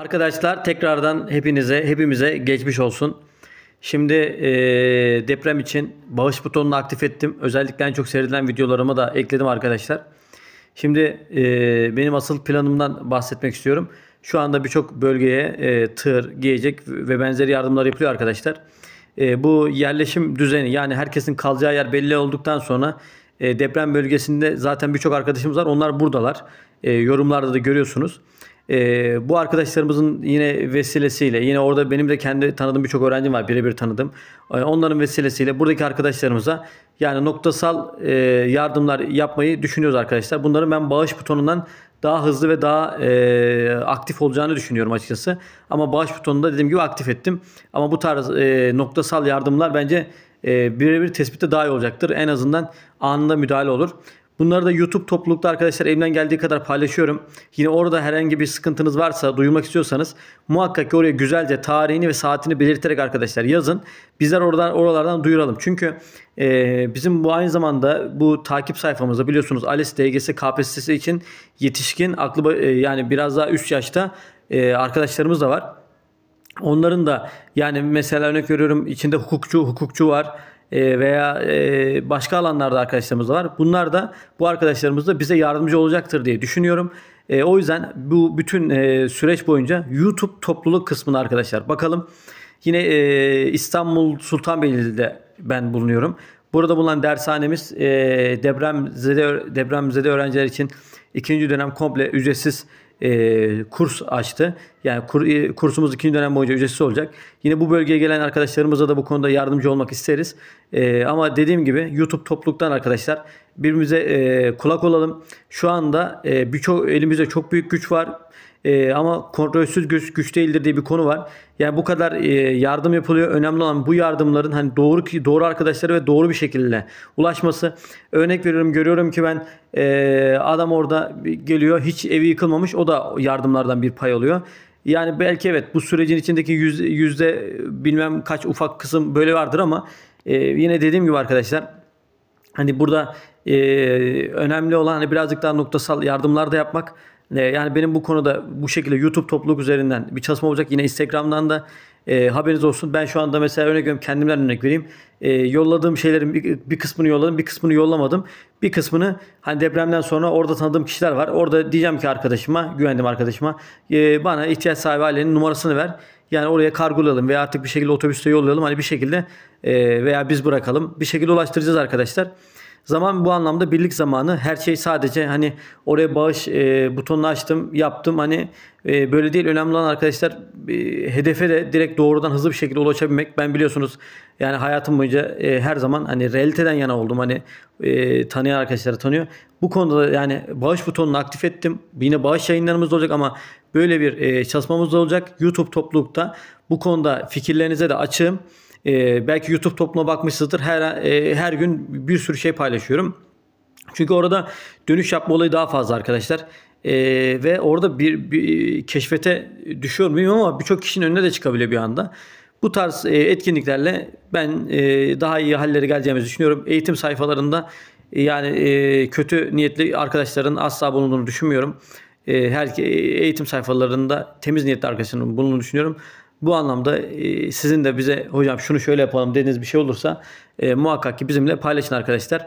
Arkadaşlar tekrardan hepinize, hepimize geçmiş olsun. Şimdi e, deprem için bağış butonunu aktif ettim. Özellikle en çok seyredilen videolarımı da ekledim arkadaşlar. Şimdi e, benim asıl planımdan bahsetmek istiyorum. Şu anda birçok bölgeye e, tır, giyecek ve benzeri yardımlar yapılıyor arkadaşlar. E, bu yerleşim düzeni yani herkesin kalacağı yer belli olduktan sonra e, deprem bölgesinde zaten birçok arkadaşımız var. Onlar buradalar. E, yorumlarda da görüyorsunuz. E, bu arkadaşlarımızın yine vesilesiyle yine orada benim de kendi tanıdığım birçok öğrencim var birebir tanıdım. E, onların vesilesiyle buradaki arkadaşlarımıza yani noktasal e, yardımlar yapmayı düşünüyoruz arkadaşlar. Bunların ben bağış butonundan daha hızlı ve daha e, aktif olacağını düşünüyorum açıkçası. Ama bağış butonunu da dediğim gibi aktif ettim. Ama bu tarz e, noktasal yardımlar bence e, birebir tespitte daha iyi olacaktır. En azından anında müdahale olur. Bunları da YouTube toplulukta arkadaşlar elimden geldiği kadar paylaşıyorum. Yine orada herhangi bir sıkıntınız varsa duyurmak istiyorsanız muhakkak ki oraya güzelce tarihini ve saatini belirterek arkadaşlar yazın. Bizler oradan oralardan duyuralım. Çünkü e, bizim bu aynı zamanda bu takip sayfamızda biliyorsunuz ALES DGS KPSS için yetişkin aklı e, yani biraz daha üst yaşta e, arkadaşlarımız da var. Onların da yani mesela örnek veriyorum içinde hukukçu, hukukçu var e, veya e, başka alanlarda arkadaşlarımız da var. Bunlar da bu arkadaşlarımız da bize yardımcı olacaktır diye düşünüyorum. E, o yüzden bu bütün süreç boyunca YouTube topluluk kısmına arkadaşlar bakalım. Yine İstanbul Sultanbeyli'de ben bulunuyorum. Burada bulunan dershanemiz e, depremzede, depremzede öğrenciler için ikinci dönem komple ücretsiz e, kurs açtı. Yani kur, e, kursumuz ikinci dönem boyunca ücretsiz olacak. Yine bu bölgeye gelen arkadaşlarımıza da bu konuda yardımcı olmak isteriz. E, ama dediğim gibi YouTube topluluktan arkadaşlar birbirimize e, kulak olalım. Şu anda e, birçok elimizde çok büyük güç var e, ama kontrolsüz güç güç değildir diye bir konu var. Yani bu kadar e, yardım yapılıyor. Önemli olan bu yardımların hani doğru doğru arkadaşlara ve doğru bir şekilde ulaşması. Örnek veriyorum görüyorum ki ben e, adam orada geliyor hiç evi yıkılmamış o da yardımlardan bir pay alıyor. Yani belki evet bu sürecin içindeki yüzde, yüzde bilmem kaç ufak kısım böyle vardır ama e, yine dediğim gibi arkadaşlar hani burada e, önemli olan hani birazcık daha noktasal yardımlar da yapmak ee, yani benim bu konuda bu şekilde YouTube topluluk üzerinden bir çalışma olacak. Yine Instagram'dan da e, haberiniz olsun. Ben şu anda mesela örnek veriyorum kendimden örnek vereyim. E, yolladığım şeylerin bir, bir kısmını yolladım, bir kısmını yollamadım. Bir kısmını hani depremden sonra orada tanıdığım kişiler var. Orada diyeceğim ki arkadaşıma, güvendim arkadaşıma e, bana ihtiyaç sahibi ailenin numarasını ver. Yani oraya kargolayalım veya artık bir şekilde otobüste yollayalım. Hani bir şekilde e, veya biz bırakalım. Bir şekilde ulaştıracağız arkadaşlar. Zaman bu anlamda birlik zamanı. Her şey sadece hani oraya bağış e, butonunu açtım, yaptım. Hani e, böyle değil. Önemli olan arkadaşlar e, hedefe de direkt doğrudan hızlı bir şekilde ulaşabilmek. Ben biliyorsunuz yani hayatım boyunca e, her zaman hani realiteden yana oldum. Hani e, tanıyan arkadaşları tanıyor. Bu konuda da yani bağış butonunu aktif ettim. Yine bağış yayınlarımız olacak ama böyle bir e, çalışmamız da olacak. YouTube toplulukta bu konuda fikirlerinize de açığım. E, belki YouTube topluma bakmışsınızdır. Her e, her gün bir sürü şey paylaşıyorum. Çünkü orada dönüş yapma olayı daha fazla arkadaşlar. Ee, ve orada bir, bir keşfete düşüyor muyum ama birçok kişinin önüne de çıkabiliyor bir anda. Bu tarz e, etkinliklerle ben e, daha iyi hallere geleceğimizi düşünüyorum. Eğitim sayfalarında e, yani e, kötü niyetli arkadaşların asla bulunduğunu düşünmüyorum. E, her e, eğitim sayfalarında temiz niyetli arkadaşların bulunduğunu düşünüyorum. Bu anlamda e, sizin de bize hocam şunu şöyle yapalım dediğiniz bir şey olursa e, muhakkak ki bizimle paylaşın arkadaşlar.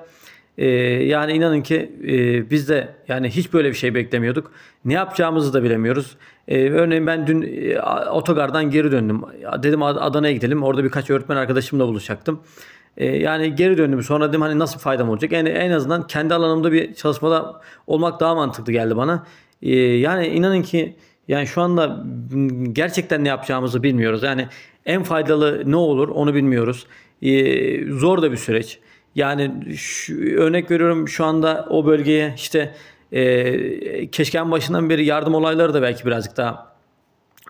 E, yani inanın ki e, biz de yani hiç böyle bir şey beklemiyorduk. Ne yapacağımızı da bilemiyoruz. E, örneğin ben dün e, otogardan geri döndüm. Dedim Adana'ya gidelim. Orada birkaç öğretmen arkadaşımla buluşacaktım. E, yani geri döndüm. Sonra dedim hani nasıl faydam olacak? Yani en azından kendi alanımda bir çalışmada olmak daha mantıklı geldi bana. E, yani inanın ki yani şu anda gerçekten ne yapacağımızı bilmiyoruz. Yani en faydalı ne olur onu bilmiyoruz. Ee, zor da bir süreç. Yani şu, örnek veriyorum şu anda o bölgeye işte e, keşke başından beri yardım olayları da belki birazcık daha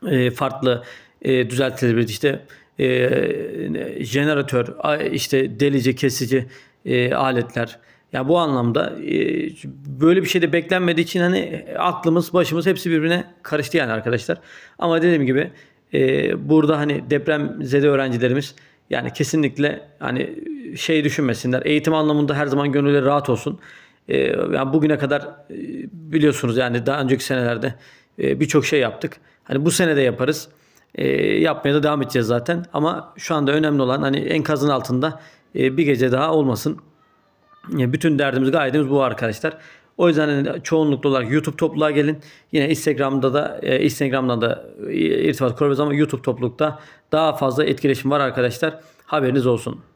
e, farklı e, düzeltilebilirdi. İşte e, jeneratör, işte delici, kesici e, aletler, yani bu anlamda e, böyle bir şey de beklenmediği için hani aklımız başımız hepsi birbirine karıştı yani arkadaşlar. Ama dediğim gibi e, burada hani deprem zede öğrencilerimiz yani kesinlikle hani şey düşünmesinler. Eğitim anlamında her zaman gönülleri rahat olsun. E, yani bugüne kadar biliyorsunuz yani daha önceki senelerde birçok şey yaptık. Hani bu sene de yaparız. Yapmaya da devam edeceğiz zaten. Ama şu anda önemli olan hani enkazın altında bir gece daha olmasın. Bütün derdimiz gayetimiz bu arkadaşlar. O yüzden hani çoğunlukla olarak YouTube topluluğa gelin. Yine Instagram'da da e, Instagram'dan da e, irtibat kuruyoruz ama YouTube toplulukta daha fazla etkileşim var arkadaşlar. Haberiniz olsun.